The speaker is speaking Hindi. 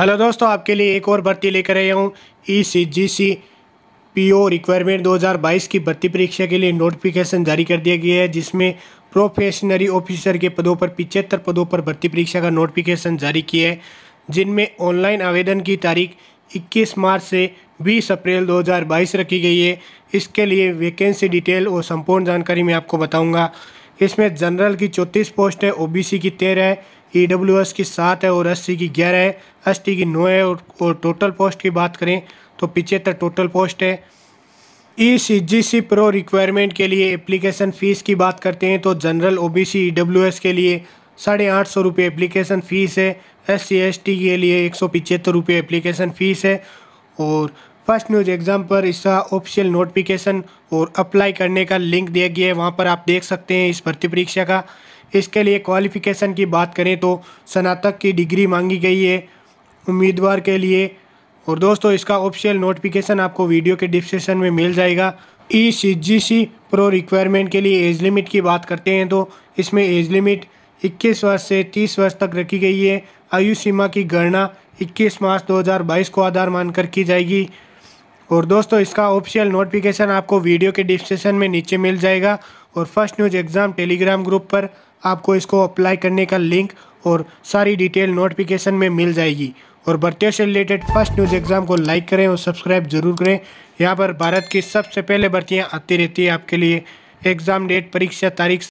हेलो दोस्तों आपके लिए एक और भर्ती लेकर आया हूँ ई सी जी सी पी ओ रिक्वायरमेंट 2022 की भर्ती परीक्षा के लिए नोटिफिकेशन जारी कर दिया गया है जिसमें प्रोफेशनरी ऑफिसर के पदों पर पिचहत्तर पदों पर भर्ती परीक्षा का नोटिफिकेशन जारी किया है जिनमें ऑनलाइन आवेदन की तारीख 21 मार्च से 20 अप्रैल 2022 रखी गई है इसके लिए वैकेंसी डिटेल और संपूर्ण जानकारी मैं आपको बताऊँगा इसमें जनरल की चौंतीस पोस्ट है सी की तेरह है ई डब्ल्यू एस की सात है और एस सी की ग्यारह है एस टी की नौ है और, और टोटल पोस्ट की बात करें तो पिचहत्तर टोटल पोस्ट है ई सी जी सी प्रो रिक्वायरमेंट के लिए एप्लीकेशन फ़ीस की बात करते हैं तो general O B C E W S के लिए साढ़े आठ सौ रुपये एप्लीकेशन फ़ीस है एस सी एस टी के लिए एक सौ पिचहत्तर रुपये एप्लीकेशन फ़ीस है और फर्स्ट न्यूज एग्ज़ाम पर इसका ऑफिशियल नोटिफिकेशन और अप्लाई करने का लिंक दिया गया है वहाँ पर आप देख सकते हैं इस भर्ती परीक्षा का इसके लिए क्वालिफ़िकेशन की बात करें तो स्नातक की डिग्री मांगी गई है उम्मीदवार के लिए और दोस्तों इसका ऑफिशियल नोटिफिकेशन आपको वीडियो के डिस्क्रिप्शन में मिल जाएगा ई सी जी सी प्रो रिक्वायरमेंट के लिए एज लिमिट की बात करते हैं तो इसमें एज लिमिट 21 वर्ष से 30 वर्ष तक रखी गई है आयु सीमा की गणना 21 मार्च 2022 को आधार मानकर की जाएगी और दोस्तों इसका ऑफिशियल नोटिफिकेशन आपको वीडियो के डिस्क्रिप्शन में नीचे मिल जाएगा और first news exam Telegram group पर आपको इसको अप्लाई करने का लिंक और सारी डिटेल नोटिफिकेशन में मिल जाएगी और भर्तियों से रिलेटेड फर्स्ट न्यूज़ एग्ज़ाम को लाइक करें और सब्सक्राइब जरूर करें यहाँ पर भारत की सबसे पहले भर्तियाँ आती रहती है आपके लिए एग्ज़ाम डेट परीक्षा तारीख